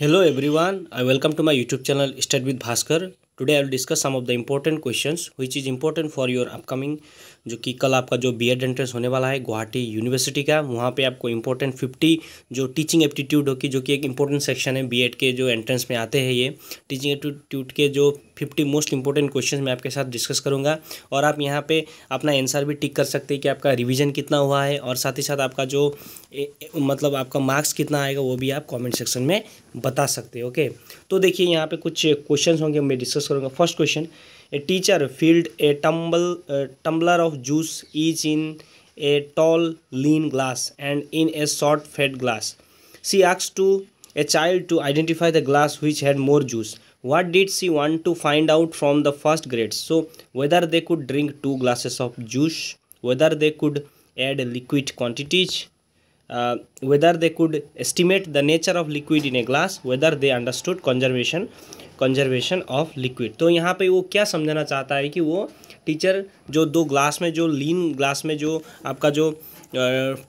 Hello everyone I welcome to my YouTube channel state with Bhaskar today I will discuss some of the important questions which is important for your upcoming जो कि कल आपका जो B Ed entrance होने वाला है Guwahati university का वहाँ पे आपको इम्पोर्टेंट फिफ्टी जो टीचिंग एप्टीट्यूड होगी जो कि एक इम्पोर्टेंट सेक्शन है बी के जो एंट्रेंस में आते हैं ये टीचिंग एप्टीट्यूड के जो फिफ्टी मोस्ट इंपॉर्टेंट क्वेश्चन मैं आपके साथ डिस्कस करूँगा और आप यहाँ पर अपना आंसर भी टिक कर सकते हैं कि आपका रिविजन कितना हुआ है और साथ ही साथ आपका जो मतलब आपका मार्क्स कितना आएगा वो भी आप कॉमेंट सेक्शन में बता सकते हैं ओके तो देखिए यहाँ पे कुछ क्वेश्चन होंगे मैं डिस्कस करूँगा first question a teacher filled a tumble tumbler of juice each in a tall lean glass and in a short fat glass she asks to a child to identify the glass which had more juice what did she want to find out from the first grades so whether they could drink two glasses of juice whether they could add liquid quantities uh, whether they could estimate the nature of liquid in a glass whether they understood conservation conservation of liquid तो यहाँ पे वो क्या समझाना चाहता है कि वो टीचर जो दो ग्लास में जो लीन ग्लास में जो आपका जो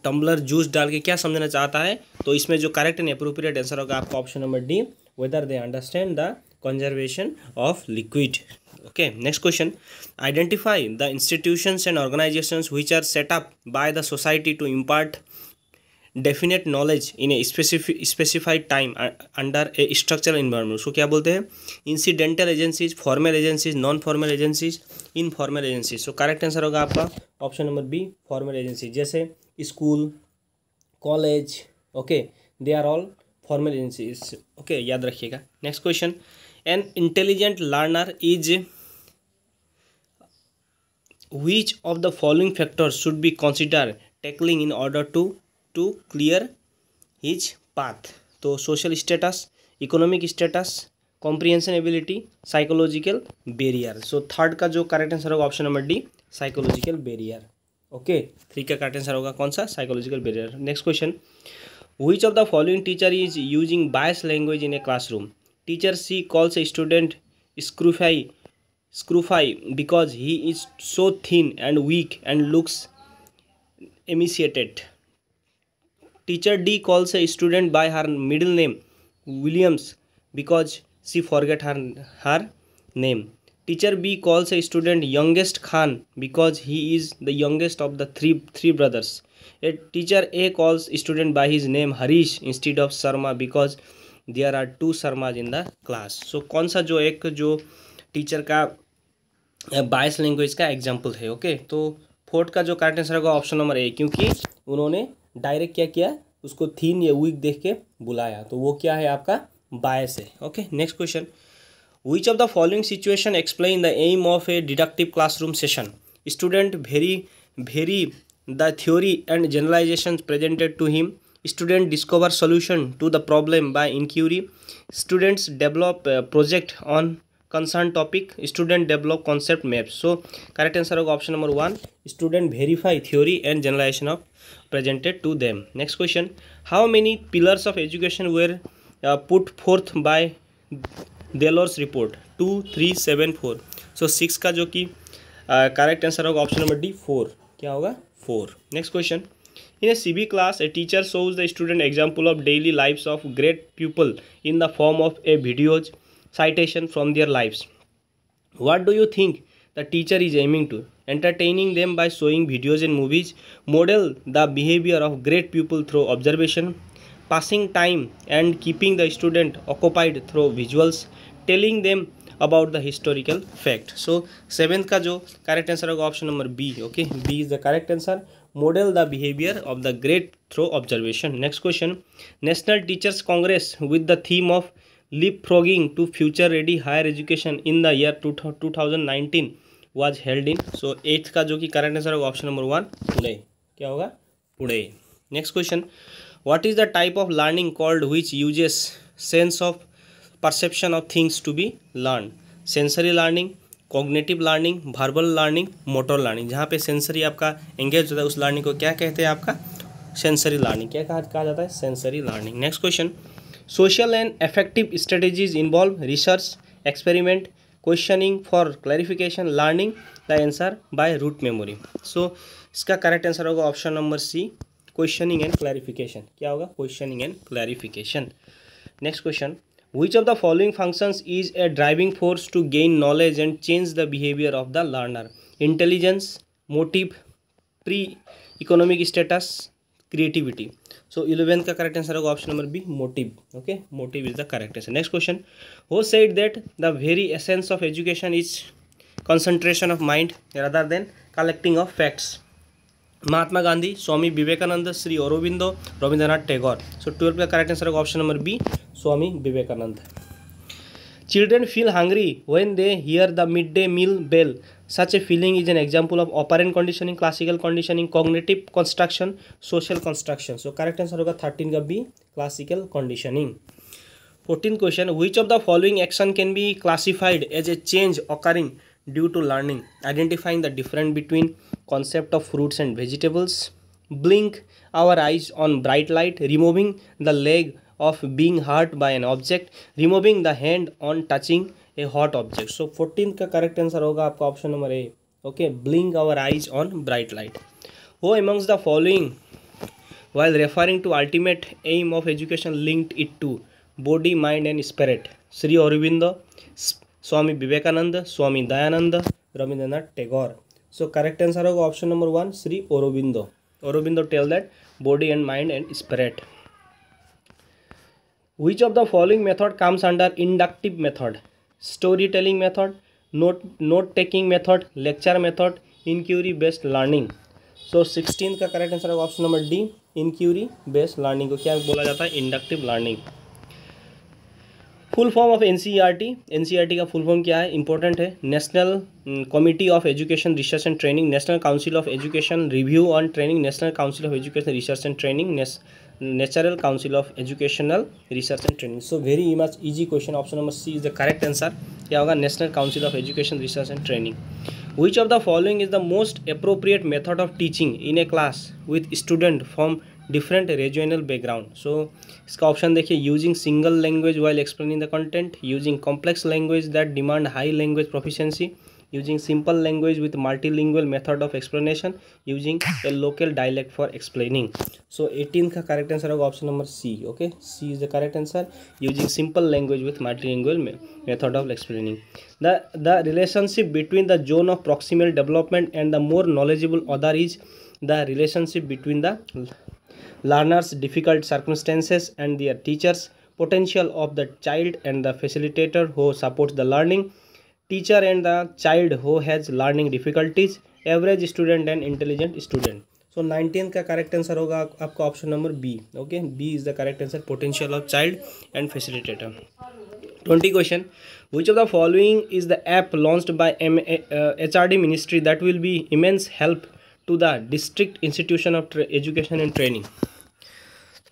टम्बलर जूस डाल के क्या समझाना चाहता है तो इसमें जो करेक्ट एंड अप्रोप्रिएट आंसर होगा आपका option number D whether they understand the conservation of liquid okay next question identify the institutions and organisation which are set up by the society to impart definite knowledge in a specific specified time under a structural environment उसको क्या बोलते हैं incidental agencies formal agencies non formal agencies formal agencies so correct answer होगा आपका option number B formal agency जैसे school college okay they are all formal agencies okay याद रखिएगा next question an intelligent learner is which of the following factor should be consider tackling in order to to clear his path तो social status economic status comprehension ability psychological barrier so third का जो correct answer होगा option number D psychological barrier okay three का correct answer होगा कौन सा psychological barrier next question which of the following teacher is using bias language in a classroom Teacher C calls a student "scruffy" Scrufy because he is so thin and weak and looks emaciated. Teacher D calls a student by her middle name Williams because she forgot her, her name. Teacher B calls a student youngest Khan because he is the youngest of the three, three brothers. A teacher A calls a student by his name Harish instead of Sharma because there are two Sharmas in the class so कौन सा जो एक जो teacher का बाइस language का example है okay okay? तो फोर्थ का जो करेक्ट आंसर होगा ऑप्शन नंबर ए क्योंकि उन्होंने डायरेक्ट क्या किया उसको थीन या वीक देख के बुलाया तो वो क्या है आपका बायस है okay next question which of the following situation explain the aim of a deductive classroom session student very very the theory and generalisation presented to him student discover solution to the problem by inquiry students develop project on concern topic student develop concept map so correct answer होगा option number one student verify theory and generalisation of presented to them next question how many pillars of education were put forth by Delors report two three seven four so six का जो कि correct answer होगा option number D four क्या होगा four next question In a CB class, a teacher shows the student example of daily lives of great people in the form of a videos citation from their lives. What do you think the teacher is aiming to? Entertaining them by showing videos and movies, model the behavior of great people through observation, passing time and keeping the student occupied through visuals, telling them about the historical fact so seventh का जो correct answer होगा option number B okay B is the correct answer model the behaviour of the great through observation next question national teachers congress with the theme of leap frogging to future ready higher education in the year two two was held in so eighth का जो कि current answer होगा option number one Pune क्या होगा Pune next question what is the type of learning called which uses sense of perception of things to be learn sensory learning cognitive learning verbal learning motor learning जहाँ पे sensory आपका engage होता है उस learning को क्या कहते हैं आपका सेंसरी लर्निंग क्या कहा, कहा जाता है sensory learning next question social and affective strategies involve research experiment questioning for clarification learning the answer by rote memory so इसका करेक्ट आंसर होगा option number C questioning and clarification क्या होगा questioning and clarification next question Which of the following functions is a driving force to gain knowledge and change the behavior of the learner? Intelligence, motive, pre-economic status, creativity. So 11th का correct answer होगा option number B, motive. Okay, motive is the correct answer. Next question. Who said that the very essence of education is concentration of mind rather than collecting of facts? Mahatma Gandhi Swami Vivekananda Sri Aurobindo Rabindranath Tagore so twelve का correct answer होगा option number B Swami Vivekananda children feel hungry when they hear the mid day meal bell such a feeling is an example of operant conditioning classical conditioning cognitive construction social construction so correct answer होगा thirteen का B classical conditioning fourteen question which of the following action can be classified as a change occurring due to learning identifying the difference between concept of fruits and vegetables blink our eyes on bright light removing the leg of being hurt by an object removing the hand on touching a hot object so 14th का correct answer होगा आपका option number A. Okay, blink our eyes on bright light. Who amongst the following, while referring to ultimate aim of education linked it to body mind and spirit sri aurobindo Swami Vivekananda Swami Dayanand Rabindranath Tagore so correct answer होगा option number one Sri Aurobindo Aurobindo tell that body and mind and spirit of the following method comes under inductive method story telling method note note taking method lecture method inquiry based learning so sixteen का correct answer होगा option number D inquiry based learning को क्या बोला जाता है inductive learning full form of N NCERT e e का full form क्या है इंपॉर्टेंट है national committee of education research and training national council of education review on training national council of education research and training natural council of educational research and training so very much easy question option number C is the correct answer क्या होगा national council of education research and training which of the following is the most appropriate method of teaching in a class with student from different regional background so इसका option देखिए using single language while explaining the content using complex language that demand high language proficiency using simple language with multi method of explanation using a local dialect for explaining so eighteen का correct answer होगा option number C okay C is the correct answer using simple language with multi method of explaining the the relationship between the zone of proximal development and the more knowledgeable other is the relationship between the learners difficult circumstances and their teachers potential of the child and the facilitator who supports the learning teacher and the child who has learning difficulties average student and intelligent student So, nineteenth, का correct answer होगा आपका option number B. Okay, B is the correct answer. Potential of child and facilitator. Twenty question. which of the following is the app launched by M uh, HRD ministry that will be immense help to the district institution of education and training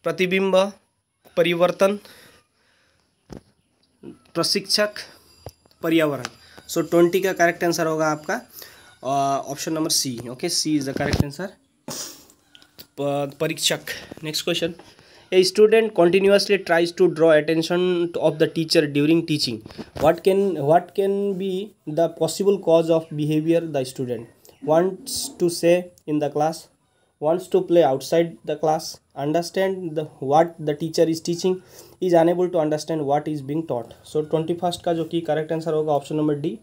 प्रतिबिंब परिवर्तन प्रशिक्षक पर्यावरण so twenty का correct answer होगा आपका option number C okay C is the correct answer परीक्षक next question a student continuously tries to draw attention of the teacher during teaching what can what can be the possible cause of behaviour the student wants to say in the class wants to play outside the class understand the what the teacher is teaching is unable to understand what is being taught so 21st ka जो correct answer होगा option number D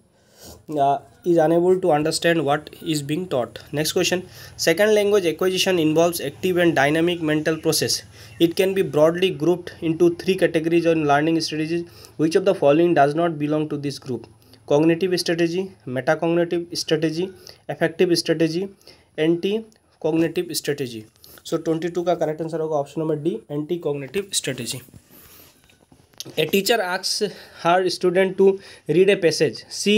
uh, is unable to understand what is being taught next question second language acquisition involves active and dynamic mental process it can be broadly grouped into three categories on learning strategies which of the following does not belong to this group cognitive strategy meta cognitive strategy affective strategy anti cognitive strategy so twenty two का correct answer होगा option number D anti cognitive strategy a teacher asks her student to read a passage she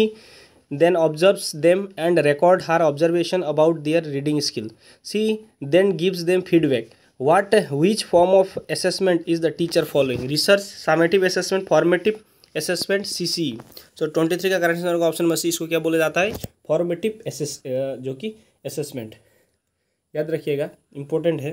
then observe them and record her observation about their reading skill she then gives them feedback what which form of assessment is the teacher following research summative assessment formative assessment C C so twenty three का current answer होगा option में C इसको क्या बोला जाता है formative assess जो कि असेसमेंट याद रखिएगा इंपॉर्टेंट है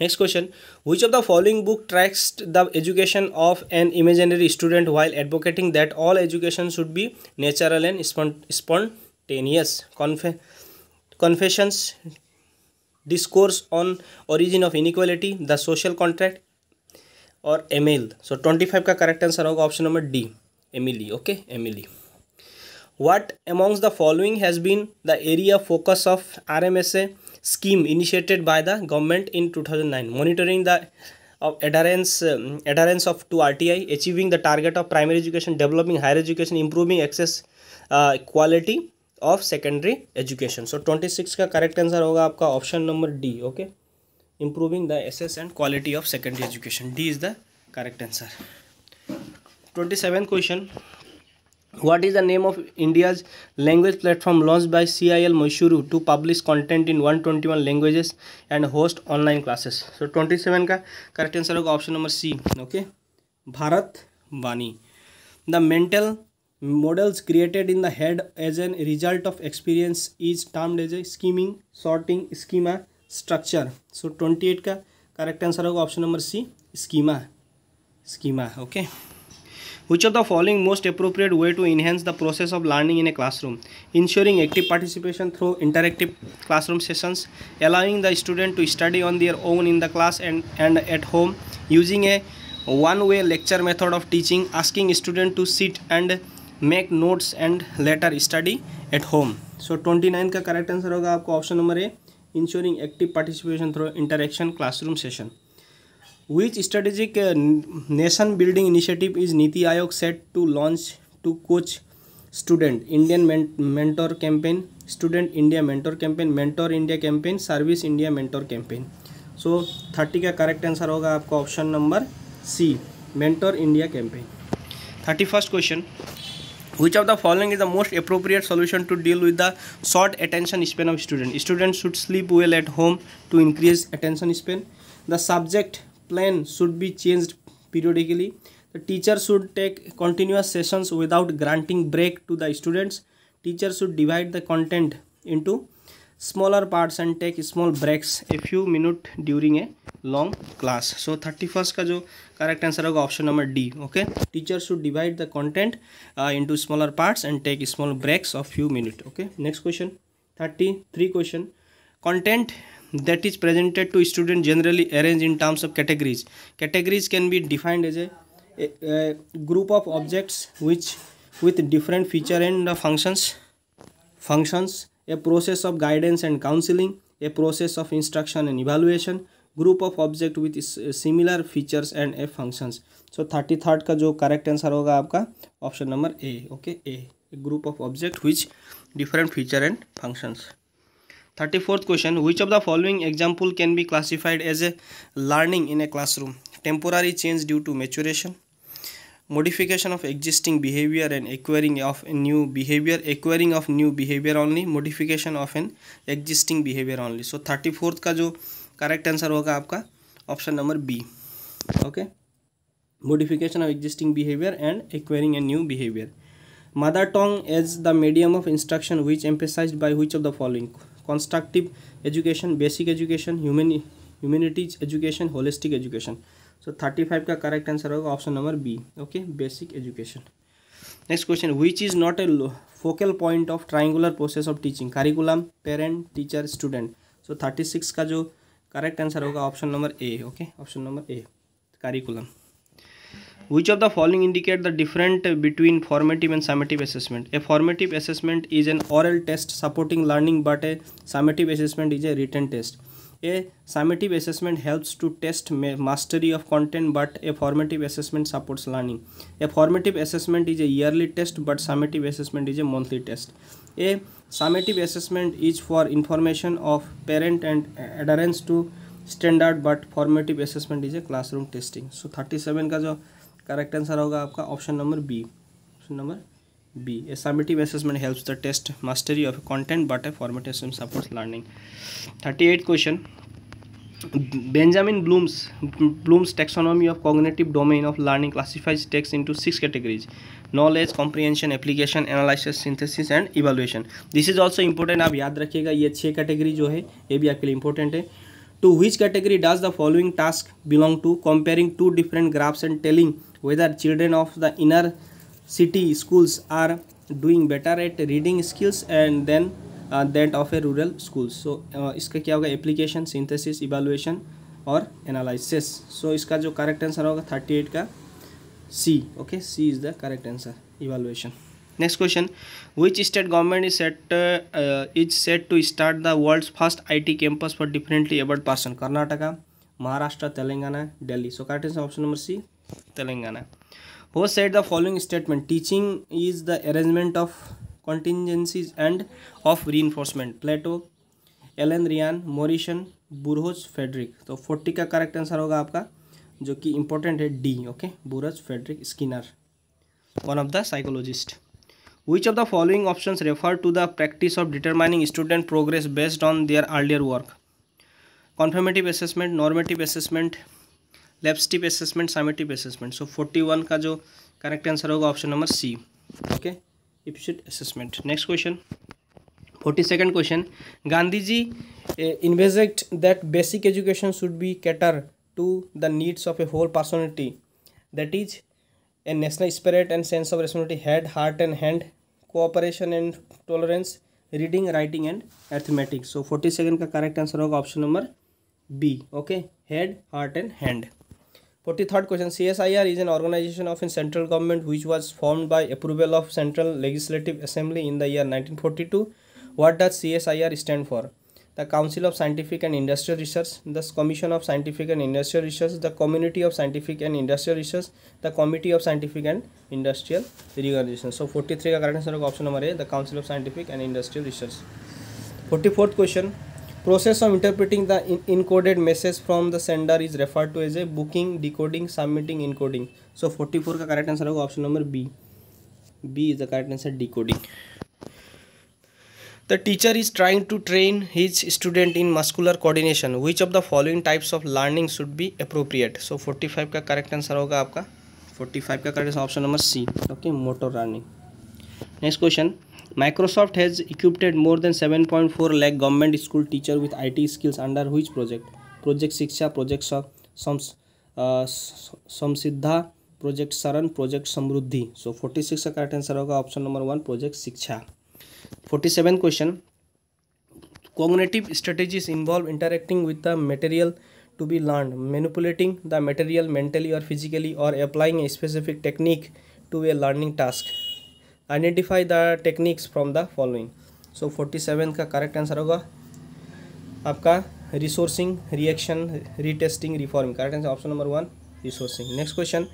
next question which of the following book tracks the education of an imaginary student while advocating that all education should be natural and spontaneous confessions discourse on origin of inequality the social contract और Emile so twenty five का correct answer होगा option number D Emily okay Emily what amongst the following has been the area focus of R M S A scheme initiated by the government in two thousand nine monitoring the of adherence adherence of two R T I achieving the target of primary education developing higher education improving access quality of secondary education so twenty six का correct answer होगा आपका option number D okay improving the S S and quality of secondary education D is the correct answer twenty seven question what is the name of India's language platform launch by C I L Mysuru to publish content in one twenty one languages and host online classes so twenty seven का correct answer होगा option number C okay Bharat Vani the mental models created in the head as an result of experience is termed as a scheming sorting schema structure so twenty eight का correct answer होगा option number C schema schema okay which are the following most appropriate way to enhance the process of learning in a classroom ensuring active participation through interactive classroom sessions allowing the student to study on their own in the class and and at home using a one way lecture method of teaching asking student to sit and make notes and later study at home so twenty nine का correct answer होगा आपको option number A ensuring active participation through interaction classroom session which strategic nation building initiative is Niti Aayog set to launch to coach student Indian mentor campaign student India mentor campaign mentor India campaign service India mentor campaign so thirty का correct answer होगा आपका option number C mentor India campaign thirty first question which of the following is the most appropriate solution to deal with the short attention span of student students should sleep well at home to increase attention span the subject plan should be changed periodically the teacher should take continuous sessions without granting break to the students teacher should divide the content into smaller parts and take small breaks a few minutes during a long class so 31st ka jo correct answer होगा option number D okay teacher should divide the content uh, into smaller parts and take small breaks of few minutes. okay next question 33 question content that is presented to student generally arranged in terms of categories categories can be defined as a, a, a group of objects which with different feature and uh, functions functions a process of guidance and counselling a process of instruction and evaluation group of object with similar features and a functions so thirty third का जो correct answer होगा आपका option number A okay a group of object which different feature and functions thirty fourth question which of the following example can be classified as a learning in a classroom temporary change due to maturation modification of existing behavior and acquiring of new behavior acquiring of new behavior only modification of an existing behavior only so thirty fourth का जो correct answer होगा आपका option number B okay modification of existing behavior and acquiring a new behavior mother tongue is the medium of instruction which emphasized by which of the following constructive education basic education human humanities education holistic education so thirty five का correct answer होगा option number B okay basic education next question which is not a focal point of triangular process of teaching curriculum parent teacher student so thirty six का जो correct answer होगा option number A okay option number A curriculum which of the following indicate the different between formative and summative assessment a formative assessment is an oral test supporting learning but a summative assessment is a written test a summative assessment helps to test mastery of content but a formative assessment supports learning a formative assessment is a yearly test but summative assessment is a monthly test a summative assessment is for information of parent and adherence to standard but formative assessment is a classroom testing so thirty seven का जो correct answer होगा आपका option number B option number B. A summative assessment helps the test mastery of a content, but a formative assessment supports learning. 38 question. Benjamin Bloom's Bloom's taxonomy of cognitive domain of learning classifies text into six categories: knowledge, comprehension, application, analysis, synthesis, and evaluation. This is also important. आप याद रखिएगा ये छः category जो है ये भी आपके लिए इंपॉर्टेंट है to which category does the following task belong to comparing two different graphs and telling whether children of the inner city schools are doing better at reading skills and then uh, that of a rural schools so uh, इसका क्या होगा application synthesis evaluation और analysis so so, इसका जो correct answer होगा thirty eight का C okay C is the correct answer evaluation next question which state government is set is set to start the world first I T campus for differently abled person Karnataka Maharashtra Telangana Delhi so correct answer option number C Telangana who said the following statement teaching is the arrangement of contingencies and of reinforcement plato Alan Ryan Morrison Burrhus Frederic तो forty का correct answer होगा आपका जो कि important है D okay Burrhus Frederic Skinner one of the psychologist which of the following option refer to the practice of determining student progress based on their earlier work confirmative assessment normative assessment ipsative assessment summative assessment so forty one का जो correct answer होगा option number C okay ipsative assessment next question forty second question Gandhi ji envisaged that basic education should be cater to the needs of a whole personality that is a national spirit and sense of responsibility head heart and hand cooperation and tolerance reading writing and arithmetics so forty second का correct answer होगा option number B okay head heart and hand 43rd question CSIR is an organization of a central government which was formed by approval of Central Legislative Assembly in the year 1942. What does CSIR stand for? The Council of Scientific and Industrial Research, the Commission of Scientific and Industrial Research, the Community of Scientific and Industrial Research, the Committee of Scientific and Industrial Research. So 43 का correct answer option number number the Council of Scientific and Industrial Research. 44th question process of interpreting the in encoded message from the sender is referred to as a booking decoding submitting encoding so 44 का correct answer होगा option number B B is the correct answer decoding the teacher is trying to train his student in muscular coordination which of the following types of learning should be appropriate so 45 का correct answer होगा आपका 45 का correct answer option number C okay motor learning next question Microsoft has equipped more than 7.4 point lakh government school teacher with T skills under हुई project project Shiksha project Samsiddha project Saran project Samriddhi so 46 six का correct answer होगा option number one project Shiksha forty seven question cognitive strategies involve interacting with the material to be learn manipulating the material mentally और physically और applying a specific technique to a learning task identify the techniques from the following So forty seven का correct answer होगा आपका resourcing reaction retesting reforming correct answer option number one resourcing next question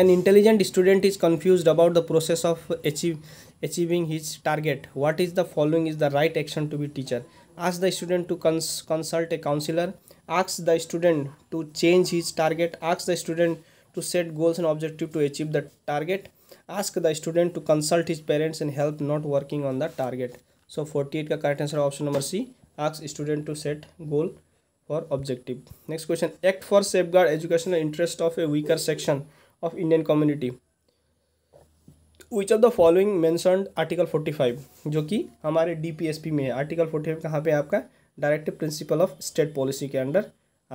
an intelligent student is confused about the process of achieve, achieving his target what is the following is the right action to be teacher ask the student to cons consult a counselor ask the student to change his target ask the student to set goals and objective to achieve the target ask the student to consult parents and help not working on the target so forty eight का correct answer option number C ask student to set goal for objective next question act for safeguard education interest of a weaker section of Indian community which of the following mentioned article forty five जो कि हमारे D P S P में है article forty five कहाँ पर आपका directive principle of state policy के under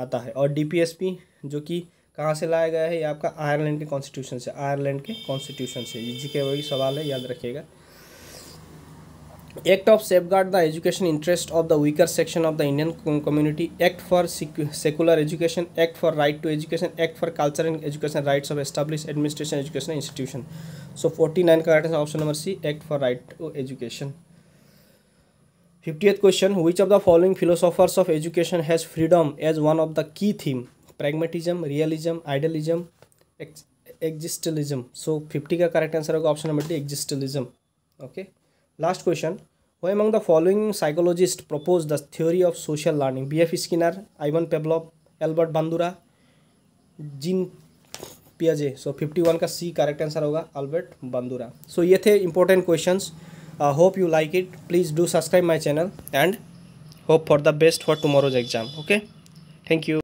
आता है और डी पी एस पी जो कि कहाँ से लाया गया है ये आपका आयरलैंड के कॉन्स्टिट्यूशन से आयरलैंड के कॉन्स्टिट्यूशन से जी के वही सवाल है याद रखिएगा act of safeguard the education interest of the weaker section of the Indian community act for secular education act for right to education act for culture and education rights of establish administration education institution so forty nine का option number C act for right to education fifty question which of the following philosophers of education has freedom as one of the key theme pragmatism realism idealism existentialism so fifty का correct answer होगा option number D existentialism okay last question वो among the following psychologist propose the theory of social learning B F Skinner Ivan Pavlov Albert Bandura Jean पियाजे so fifty one का C correct answer होगा Albert Bandura so ये थे important I hope you like it please do subscribe my channel and hope for the best for tomorrow's exam okay thank you